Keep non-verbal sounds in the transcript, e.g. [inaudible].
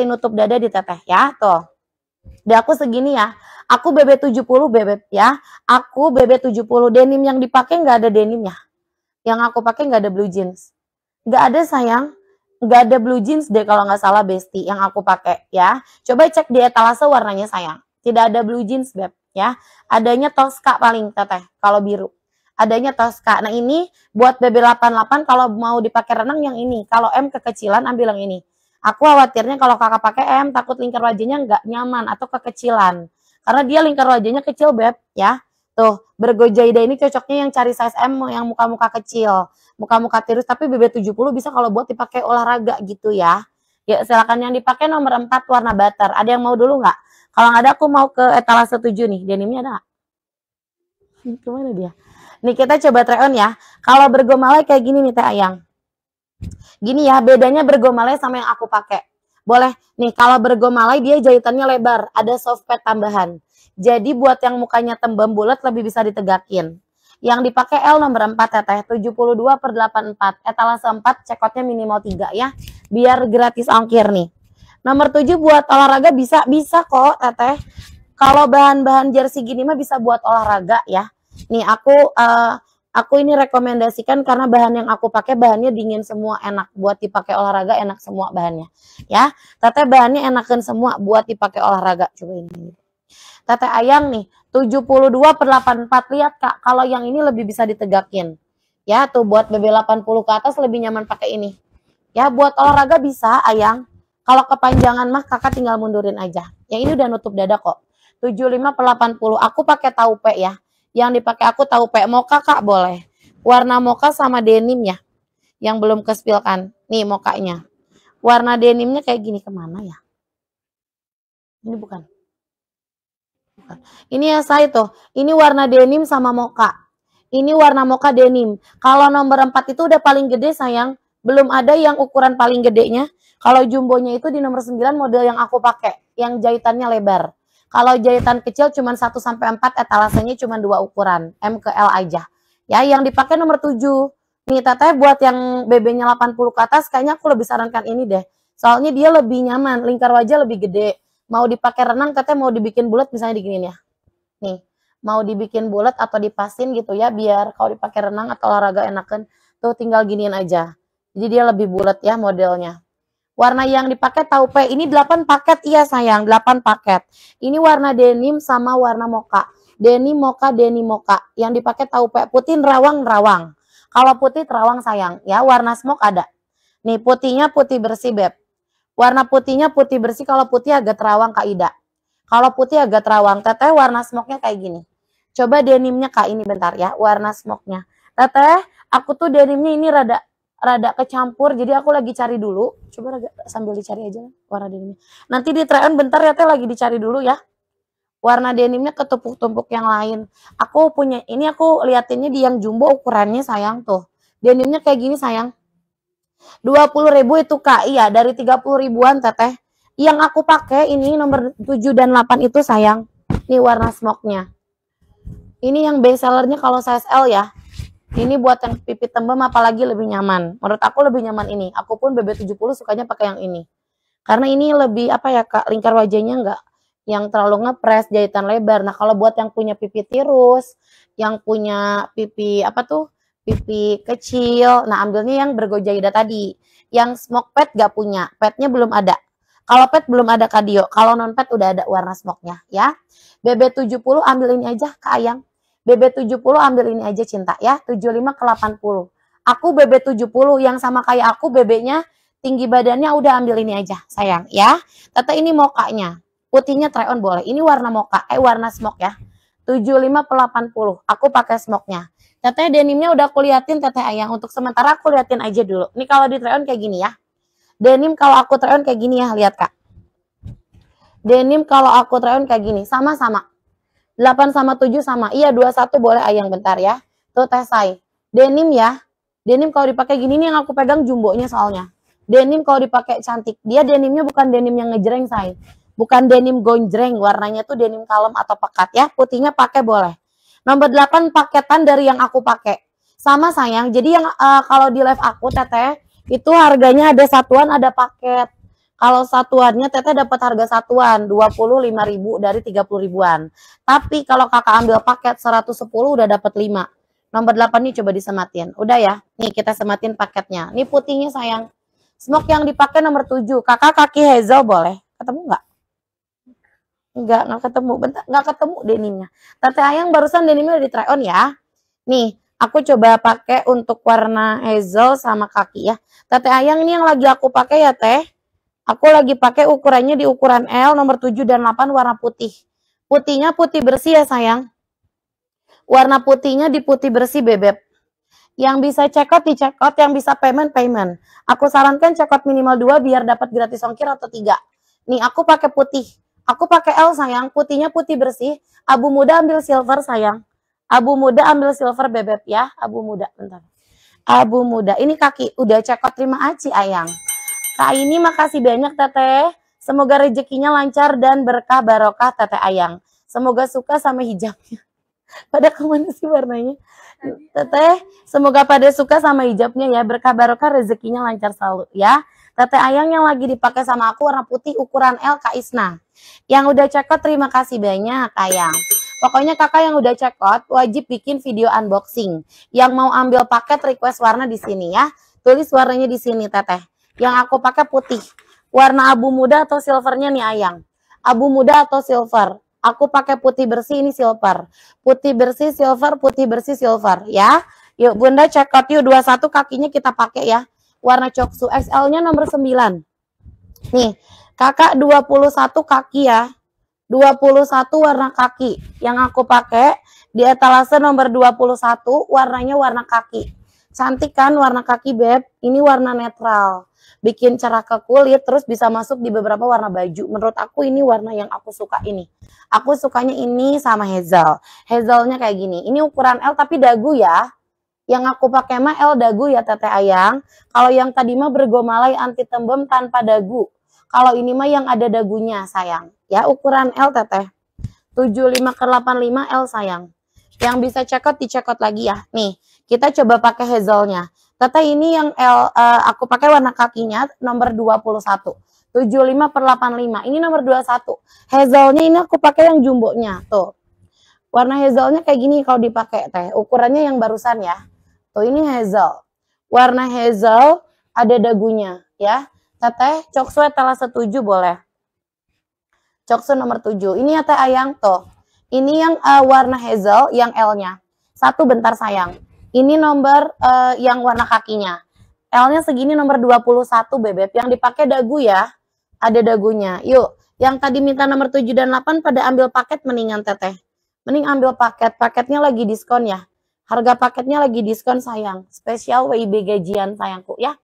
pasti nutup dada di teteh ya. Tuh. Dan aku segini ya. Aku BB70 BB ya. Aku BB70 denim yang dipakai nggak ada denimnya. Yang aku pakai nggak ada blue jeans. Nggak ada sayang. Nggak ada blue jeans deh kalau nggak salah Besti yang aku pakai ya. Coba cek di etalase warnanya sayang. Tidak ada blue jeans Beb ya. Adanya toska paling teteh kalau biru. Adanya toska Nah ini buat BB88 kalau mau dipakai renang yang ini. Kalau M kekecilan ambil yang ini. Aku khawatirnya kalau kakak pakai M takut lingkar wajahnya nggak nyaman atau kekecilan. Karena dia lingkar wajahnya kecil beb ya. Tuh bergojaida ini cocoknya yang cari size M yang muka-muka kecil. Muka-muka tirus tapi BB70 bisa kalau buat dipakai olahraga gitu ya. Ya silakan yang dipakai nomor 4 warna butter. Ada yang mau dulu nggak? Kalau nggak ada aku mau ke etalase 7 nih. Denimnya ada nggak? Kemana dia? Nih kita coba try on ya. Kalau bergomalai kayak gini nih Teh Ayang. Gini ya, bedanya bergomalai sama yang aku pakai. Boleh nih, kalau bergomalai dia jahitannya lebar, ada soft pad tambahan. Jadi buat yang mukanya tembem bulat lebih bisa ditegakin. Yang dipakai L nomor 4 ya teh, 72 per 84. Etalase 4, cekotnya minimal 3 ya. Biar gratis ongkir nih. Nomor 7 buat olahraga bisa, bisa kok teteh. Kalau bahan-bahan jersey gini mah bisa buat olahraga ya. Nih aku uh, Aku ini rekomendasikan karena bahan yang aku pakai bahannya dingin semua enak buat dipakai olahraga enak semua bahannya ya. Teteh bahannya enakan semua buat dipakai olahraga coba ini. Teteh Ayang nih 72 per 84 lihat Kak kalau yang ini lebih bisa ditegakin. Ya tuh buat BB 80 ke atas lebih nyaman pakai ini. Ya buat olahraga bisa Ayang. Kalau kepanjangan mah kakak tinggal mundurin aja. Yang ini udah nutup dada kok. 75 per 80. Aku pakai taupe ya. Yang dipakai aku tahu P moka kak boleh. Warna moka sama denim ya. Yang belum kespilkan. Nih mokanya. Warna denimnya kayak gini kemana ya? Ini bukan. bukan. Ini yang saya tuh. Ini warna denim sama moka. Ini warna moka denim. Kalau nomor 4 itu udah paling gede sayang. Belum ada yang ukuran paling gedenya. Kalau jumbonya itu di nomor 9 model yang aku pakai. Yang jahitannya lebar. Kalau jahitan kecil cuma 1 sampai 4 etalasenya cuma dua ukuran, M ke L aja. Ya, yang dipakai nomor 7. Nih teteh buat yang BB-nya 80 ke atas kayaknya aku lebih sarankan ini deh. Soalnya dia lebih nyaman, lingkar wajah lebih gede. Mau dipakai renang teteh mau dibikin bulat misalnya diginin ya. Nih, mau dibikin bulat atau dipasin gitu ya biar kalau dipakai renang atau olahraga enakan tuh tinggal giniin aja. Jadi dia lebih bulat ya modelnya. Warna yang dipakai taupe ini 8 paket iya sayang, 8 paket. Ini warna denim sama warna moka. Denim moka, denim moka. Yang dipakai taupe putih rawang rawang. Kalau putih terawang sayang ya, warna smoke ada. Nih putihnya putih bersih beb. Warna putihnya putih bersih kalau putih agak terawang Kak Ida. Kalau putih agak terawang, teteh warna smoke-nya kayak gini. Coba denimnya Kak ini bentar ya, warna smoke-nya. Teteh, aku tuh denimnya ini rada rada kecampur jadi aku lagi cari dulu coba rada, sambil dicari aja warna denimnya nanti di try on bentar ya teh lagi dicari dulu ya warna denimnya ketumpuk tumpuk yang lain aku punya ini aku liatinnya di yang jumbo ukurannya sayang tuh denimnya kayak gini sayang 20 ribu itu kak iya dari 30 ribuan teteh yang aku pakai ini nomor 7 dan 8 itu sayang ini warna smoknya. ini yang best sellernya kalau size L ya ini buatan pipi tembem apalagi lebih nyaman. Menurut aku lebih nyaman ini. Aku pun BB70 sukanya pakai yang ini. Karena ini lebih apa ya Kak, lingkar wajahnya enggak yang terlalu ngepres, jahitan lebar. Nah, kalau buat yang punya pipi tirus, yang punya pipi apa tuh? pipi kecil. Nah, ambilnya yang bergojaida tadi. Yang smoke pad gak punya, padnya belum ada. Kalau pet belum ada kadio, kalau non pet udah ada warna smoknya. ya. BB70 ambil ini aja Kak Ayang. BB70 ambil ini aja cinta ya, 75 ke 80. Aku BB70 yang sama kayak aku BB-nya tinggi badannya udah ambil ini aja sayang ya. Tete ini mokanya, putihnya try on boleh. Ini warna moka, eh warna smok ya. 75 ke 80, aku pakai smoknya. nya Teteh denimnya udah aku liatin teteh ayang. Untuk sementara aku liatin aja dulu. Ini kalau di try on kayak gini ya. Denim kalau aku try on kayak gini ya, lihat kak. Denim kalau aku try on kayak gini, sama-sama. 8 sama 7 sama. Iya, 21 boleh ayang bentar ya. Tuh tesai Denim ya. Denim kalau dipakai gini nih yang aku pegang jumbonya soalnya. Denim kalau dipakai cantik. Dia denimnya bukan denim yang ngejreng, say Bukan denim gonjreng. Warnanya tuh denim kalem atau pekat ya. Putihnya pakai boleh. Nomor 8 paketan dari yang aku pakai. Sama sayang. Jadi yang uh, kalau di live aku teteh itu harganya ada satuan, ada paket. Kalau satuannya teteh dapat harga satuan 25.000 dari 30 ribuan. Tapi kalau kakak ambil paket 110 udah dapat 5. Nomor 8 nih coba disematin. Udah ya. Nih kita sematin paketnya. Nih putihnya sayang. Smoke yang dipakai nomor 7. Kakak kaki hazel boleh. Ketemu nggak? Enggak, enggak ketemu. Bentar, enggak ketemu denimnya. Tete Ayang barusan denimnya udah di try on ya. Nih, aku coba pakai untuk warna hazel sama kaki ya. Tete Ayang ini yang lagi aku pakai ya, Teh. Aku lagi pakai ukurannya di ukuran L nomor 7 dan 8 warna putih. Putihnya putih bersih ya sayang. Warna putihnya di putih bersih bebek. Yang bisa cekot di cekot yang bisa payment payment. Aku sarankan cekot minimal 2 biar dapat gratis ongkir atau 3. Nih aku pakai putih. Aku pakai L sayang, putihnya putih bersih. Abu muda ambil silver sayang. Abu muda ambil silver bebek ya, abu muda bentar. Abu muda, ini kaki udah cekot terima aci ayang. Kak ini makasih banyak Teteh. Semoga rezekinya lancar dan berkah barokah Teteh Ayang. Semoga suka sama hijabnya. [laughs] Pada kemana sih warnanya? Teteh, semoga pada suka sama hijabnya ya. Berkah barokah rezekinya lancar selalu ya. Teteh Ayang yang lagi dipakai sama aku warna putih ukuran L Kak Isna. Yang udah check terima kasih banyak Ayang. Pokoknya kakak yang udah check out wajib bikin video unboxing. Yang mau ambil paket request warna di sini ya. Tulis warnanya di sini Teteh. Yang aku pakai putih. Warna abu muda atau silvernya nih ayang. Abu muda atau silver. Aku pakai putih bersih ini silver. Putih bersih silver, putih bersih silver ya. Yuk Bunda check out yuk 21 kakinya kita pakai ya. Warna coksu XL-nya nomor 9. Nih, Kakak 21 kaki ya. 21 warna kaki yang aku pakai di etalase nomor 21 warnanya warna kaki. Cantik kan warna kaki beb? Ini warna netral. Bikin cerah ke kulit terus bisa masuk di beberapa warna baju. Menurut aku ini warna yang aku suka ini. Aku sukanya ini sama hazel. Hazelnya kayak gini. Ini ukuran L tapi dagu ya. Yang aku pakai mah L dagu ya Teteh Ayang. Kalau yang tadi mah bergomalai anti tembem tanpa dagu. Kalau ini mah yang ada dagunya sayang. Ya ukuran L Teteh. 75 ke 85 L sayang. Yang bisa cekot out lagi ya. Nih, kita coba pakai hazelnya. Tata ini yang L, uh, aku pakai warna kakinya nomor 21. 75 per 85. Ini nomor 21. Hazelnya ini aku pakai yang jumbonya. Tuh. Warna hazelnya kayak gini kalau dipakai teh. Ukurannya yang barusan ya. Tuh ini hazel. Warna hazel ada dagunya ya. Teteh, coksu telah setuju boleh. Coksu nomor 7. Ini ya teh ayang tuh. Ini yang uh, warna hazel yang L-nya. Satu bentar sayang. Ini nomor uh, yang warna kakinya. L-nya segini nomor 21 bebek. Yang dipakai dagu ya. Ada dagunya. Yuk. Yang tadi minta nomor 7 dan 8 pada ambil paket mendingan teteh. Mending ambil paket. Paketnya lagi diskon ya. Harga paketnya lagi diskon sayang. Spesial WIB gajian sayangku ya.